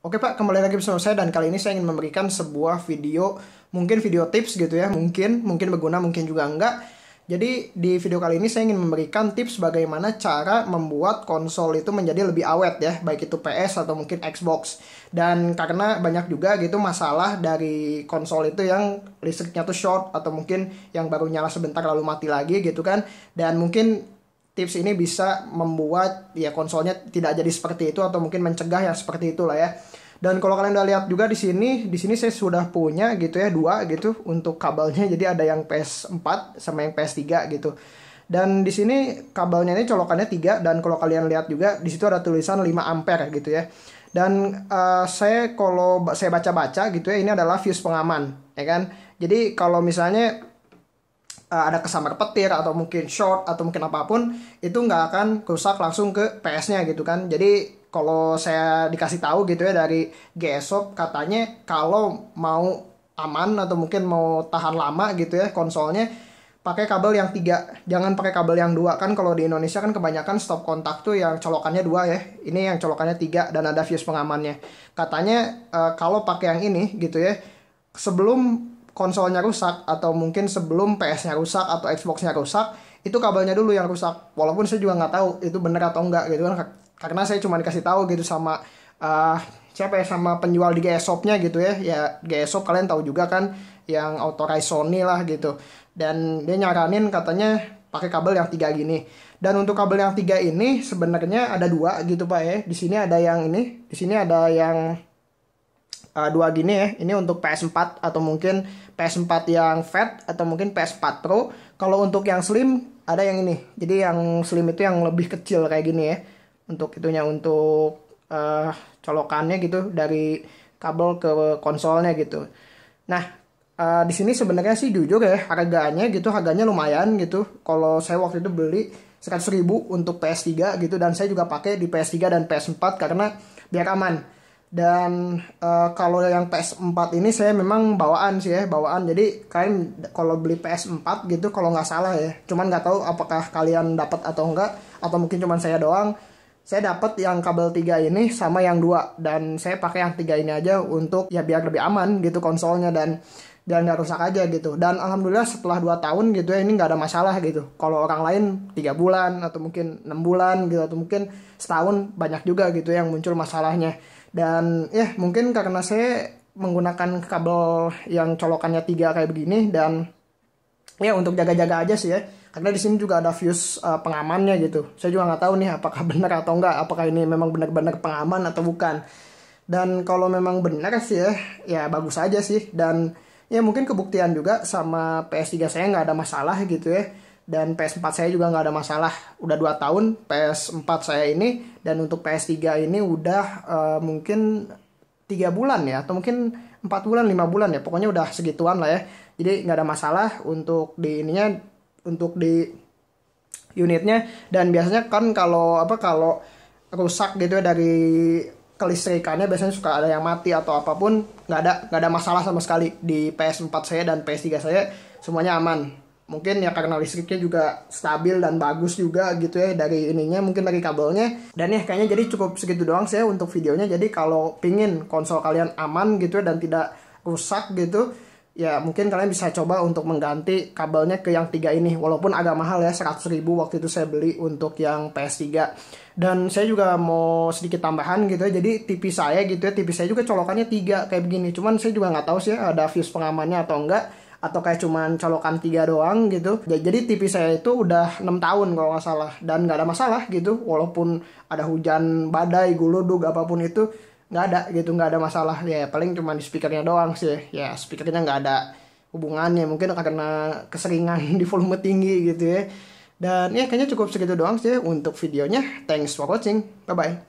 Oke Pak, kembali lagi bersama saya dan kali ini saya ingin memberikan sebuah video, mungkin video tips gitu ya, mungkin, mungkin berguna, mungkin juga enggak. Jadi di video kali ini saya ingin memberikan tips bagaimana cara membuat konsol itu menjadi lebih awet ya, baik itu PS atau mungkin Xbox. Dan karena banyak juga gitu masalah dari konsol itu yang listriknya tuh short atau mungkin yang baru nyala sebentar lalu mati lagi gitu kan. Dan mungkin tips ini bisa membuat ya konsolnya tidak jadi seperti itu atau mungkin mencegah yang seperti itulah ya. Dan kalau kalian udah lihat juga di sini, di sini saya sudah punya gitu ya dua gitu untuk kabelnya. Jadi ada yang PS4 sama yang PS3 gitu. Dan di sini kabelnya ini colokannya 3 dan kalau kalian lihat juga di situ ada tulisan 5 ampere gitu ya. Dan uh, saya kalau saya baca-baca gitu ya ini adalah fuse pengaman, ya kan? Jadi kalau misalnya uh, ada kesamar petir atau mungkin short atau mungkin apapun itu nggak akan rusak langsung ke PS-nya gitu kan jadi kalau saya dikasih tahu gitu ya dari GSOP katanya kalau mau aman atau mungkin mau tahan lama gitu ya konsolnya pakai kabel yang tiga jangan pakai kabel yang dua kan kalau di Indonesia kan kebanyakan stop kontak tuh yang colokannya dua ya ini yang colokannya tiga dan ada fuse pengamannya katanya uh, kalau pakai yang ini gitu ya sebelum konsolnya rusak atau mungkin sebelum PS-nya rusak atau Xbox-nya rusak itu kabelnya dulu yang rusak walaupun saya juga nggak tahu itu bener atau enggak gitu kan karena saya cuma dikasih tahu gitu sama uh, siapa ya sama penjual di GS nya gitu ya ya GS Shop kalian tahu juga kan yang authorized Sony lah gitu dan dia nyaranin katanya pakai kabel yang tiga gini dan untuk kabel yang tiga ini sebenarnya ada dua gitu pak ya di sini ada yang ini di sini ada yang uh, dua gini ya. Ini untuk PS4 atau mungkin PS4 yang fat atau mungkin PS4 Pro. Kalau untuk yang slim ada yang ini. Jadi yang slim itu yang lebih kecil kayak gini ya. Untuk itunya untuk uh, colokannya gitu dari kabel ke konsolnya gitu. Nah, uh, di sini sebenarnya sih jujur ya harganya gitu harganya lumayan gitu. Kalau saya waktu itu beli sekitar 1000 untuk PS3 gitu dan saya juga pakai di PS3 dan PS4 karena biar aman dan uh, kalau yang PS4 ini saya memang bawaan sih ya bawaan jadi kalian kalau beli PS4 gitu kalau nggak salah ya cuman nggak tahu apakah kalian dapat atau enggak atau mungkin cuman saya doang saya dapat yang kabel 3 ini sama yang dua dan saya pakai yang tiga ini aja untuk ya biar lebih aman gitu konsolnya dan dan nggak rusak aja gitu dan alhamdulillah setelah 2 tahun gitu ya ini nggak ada masalah gitu kalau orang lain tiga bulan atau mungkin enam bulan gitu atau mungkin setahun banyak juga gitu yang muncul masalahnya dan ya mungkin karena saya menggunakan kabel yang colokannya tiga kayak begini dan ya untuk jaga-jaga aja sih ya karena di sini juga ada fuse uh, pengamannya gitu saya juga nggak tahu nih apakah benar atau enggak apakah ini memang benar-benar pengaman atau bukan dan kalau memang benar sih ya ya bagus aja sih dan ya mungkin kebuktian juga sama PS3 saya nggak ada masalah gitu ya dan PS4 saya juga nggak ada masalah udah 2 tahun PS4 saya ini dan untuk PS3 ini udah uh, mungkin tiga bulan ya atau mungkin 4 bulan 5 bulan ya pokoknya udah segituan lah ya jadi nggak ada masalah untuk di ininya untuk di unitnya dan biasanya kan kalau apa kalau rusak gitu ya dari kelistrikannya biasanya suka ada yang mati atau apapun nggak ada nggak ada masalah sama sekali di PS4 saya dan PS3 saya semuanya aman mungkin ya karena listriknya juga stabil dan bagus juga gitu ya dari ininya mungkin dari kabelnya dan ya kayaknya jadi cukup segitu doang saya untuk videonya jadi kalau pingin konsol kalian aman gitu ya dan tidak rusak gitu ya mungkin kalian bisa coba untuk mengganti kabelnya ke yang tiga ini walaupun agak mahal ya 100 ribu waktu itu saya beli untuk yang PS3 dan saya juga mau sedikit tambahan gitu ya jadi TV saya gitu ya TV saya juga colokannya tiga kayak begini cuman saya juga nggak tahu sih ya, ada fuse pengamannya atau enggak atau kayak cuman colokan tiga doang gitu jadi TV saya itu udah enam tahun kalau nggak salah dan nggak ada masalah gitu walaupun ada hujan badai guluduk apapun itu nggak ada gitu nggak ada masalah ya paling cuma di speakernya doang sih ya speakernya nggak ada hubungannya mungkin karena keseringan di volume tinggi gitu ya dan ya kayaknya cukup segitu doang sih untuk videonya thanks for watching bye bye